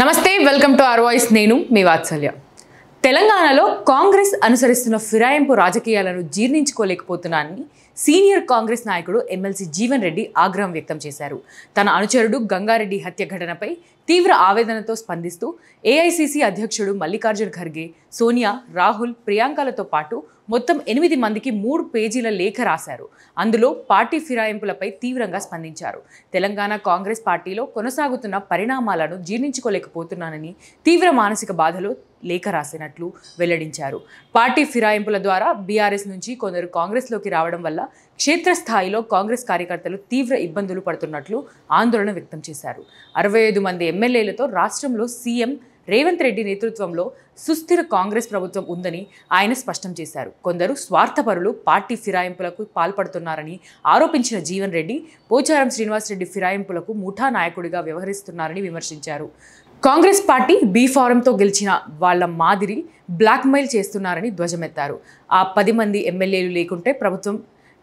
నమస్తే welcome to are voice నేను మీ వాత్సల్య తెలంగాణలో కాంగ్రెస్ అనుసరిస్తున్న ఫిరాయింపు రాజకీయాలను జీర్ణించుకోలేకపోతున్నానని సీనియర్ కాంగ్రెస్ నాయకుడు ఎమ్మెల్సీ జీవన్ రెడ్డి ఆగ్రహం వ్యక్తం చేశారు తన అనుచరుడు గంగారెడ్డి హత్య ఘటనపై తీవ్ర ఆవేదనతో స్పందిస్తూ ఏఐసీసీ అధ్యక్షుడు మల్లికార్జున్ ఖర్గే సోనియా రాహుల్ ప్రియాంకలతో పాటు మొత్తం ఎనిమిది మందికి మూడు పేజీల లేఖ రాశారు అందులో పార్టీ ఫిరాయింపులపై తీవ్రంగా స్పందించారు తెలంగాణ కాంగ్రెస్ పార్టీలో కొనసాగుతున్న పరిణామాలను జీర్ణించుకోలేకపోతున్నానని తీవ్ర మానసిక బాధలు లేఖ రాసినట్లు వెల్లడించారు పార్టీ ఫిరాయింపుల ద్వారా బీఆర్ఎస్ నుంచి కొందరు కాంగ్రెస్లోకి రావడం వల్ల క్షేత్రస్థాయిలో కాంగ్రెస్ కార్యకర్తలు తీవ్ర ఇబ్బందులు పడుతున్నట్లు ఆందోళన వ్యక్తం చేశారు అరవై ఐదు మంది ఎమ్మెల్యేలతో రాష్ట్రంలో సీఎం రేవంత్ రెడ్డి నేతృత్వంలో సుస్థిర కాంగ్రెస్ ప్రభుత్వం ఉందని ఆయన స్పష్టం చేశారు కొందరు స్వార్థపరులు పార్టీ ఫిరాయింపులకు పాల్పడుతున్నారని ఆరోపించిన జీవన్ రెడ్డి పోచారం శ్రీనివాసరెడ్డి ఫిరాయింపులకు ముఠా నాయకుడిగా వ్యవహరిస్తున్నారని విమర్శించారు కాంగ్రెస్ పార్టీ బీ ఫారంతో గెలిచిన వాళ్ల మాదిరి బ్లాక్మెయిల్ చేస్తున్నారని ధ్వజమెత్తారు ఆ పది మంది ఎమ్మెల్యేలు లేకుంటే ప్రభుత్వం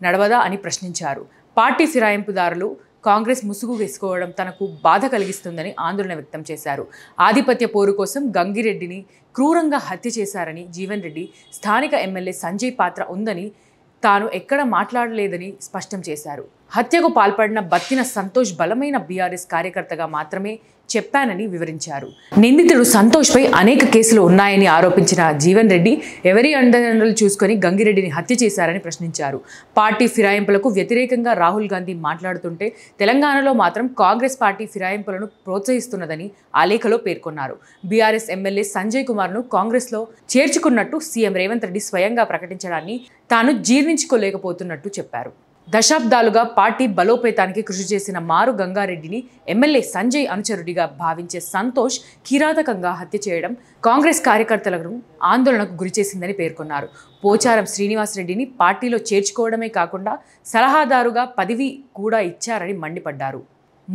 నడవదా అని ప్రశ్నించారు పార్టీ ఫిరాయింపుదారులు కాంగ్రెస్ ముసుగు వేసుకోవడం తనకు బాధ కలిగిస్తుందని ఆందోళన వ్యక్తం చేశారు ఆధిపత్య పోరు కోసం గంగిరెడ్డిని క్రూరంగా హత్య చేశారని జీవన్ రెడ్డి స్థానిక ఎమ్మెల్యే సంజయ్ పాత్ర ఉందని తాను ఎక్కడ మాట్లాడలేదని స్పష్టం చేశారు హత్యకు పాల్పడిన బత్తిన సంతోష్ బలమైన బీఆర్ఎస్ కార్యకర్తగా మాత్రమే చెప్పానని వివరించారు నిందితుడు సంతోష్పై అనేక కేసులు ఉన్నాయని ఆరోపించిన జీవన్ రెడ్డి ఎవరి అండదండలు చూసుకొని గంగిరెడ్డిని హత్య చేశారని ప్రశ్నించారు పార్టీ ఫిరాయింపులకు వ్యతిరేకంగా రాహుల్ గాంధీ మాట్లాడుతుంటే తెలంగాణలో మాత్రం కాంగ్రెస్ పార్టీ ఫిరాయింపులను ప్రోత్సహిస్తున్నదని ఆ లేఖలో పేర్కొన్నారు బీఆర్ఎస్ ఎమ్మెల్యే సంజయ్ కుమార్ను కాంగ్రెస్లో చేర్చుకున్నట్టు సీఎం రేవంత్ రెడ్డి స్వయంగా ప్రకటించడాన్ని తాను జీర్ణించుకోలేకపోతున్నట్టు చెప్పారు దశాబ్దాలుగా పార్టీ బలోపేతానికి కృషి చేసిన మారు గంగారెడ్డిని ఎమ్మెల్యే సంజయ్ అనుచరుడిగా భావించే సంతోష్ కిరాతకంగా హత్య చేయడం కాంగ్రెస్ కార్యకర్తలను ఆందోళనకు గురిచేసిందని పేర్కొన్నారు పోచారం శ్రీనివాసరెడ్డిని పార్టీలో చేర్చుకోవడమే కాకుండా సలహాదారుగా పదవి కూడా ఇచ్చారని మండిపడ్డారు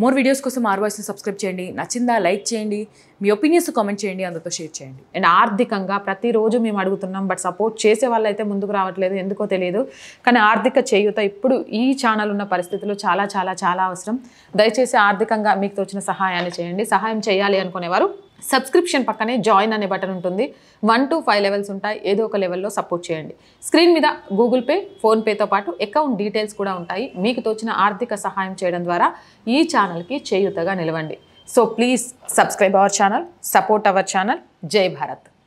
మోర్ వీడియోస్ కోసం ఆర్ వాయిస్ని సబ్స్క్రైబ్ చేయండి నచ్చిందా లైక్ చేయండి మీ ఒపీనియన్స్ కామెంట్ చేయండి అందరితో షేర్ చేయండి అండ్ ఆర్థికంగా ప్రతిరోజు మేము అడుగుతున్నాం బట్ సపోర్ట్ చేసే వాళ్ళైతే ముందుకు రావట్లేదు ఎందుకో తెలియదు కానీ ఆర్థిక చేయుత ఇప్పుడు ఈ ఛానల్ ఉన్న పరిస్థితుల్లో చాలా చాలా చాలా అవసరం దయచేసి ఆర్థికంగా మీకు తోచిన సహాయాన్ని చేయండి సహాయం చేయాలి అనుకునేవారు సబ్స్క్రిప్షన్ పక్కనే జాయిన్ అనే బటన్ ఉంటుంది వన్ టు ఫైవ్ లెవెల్స్ ఉంటాయి ఏదో ఒక లెవెల్లో సపోర్ట్ చేయండి స్క్రీన్ మీద గూగుల్ పే ఫోన్పేతో పాటు అకౌంట్ డీటెయిల్స్ కూడా ఉంటాయి మీకు తోచిన ఆర్థిక సహాయం చేయడం ద్వారా ఈ ఛానల్కి చేయూతగా నిలవండి so please subscribe our channel support our channel జై భారత్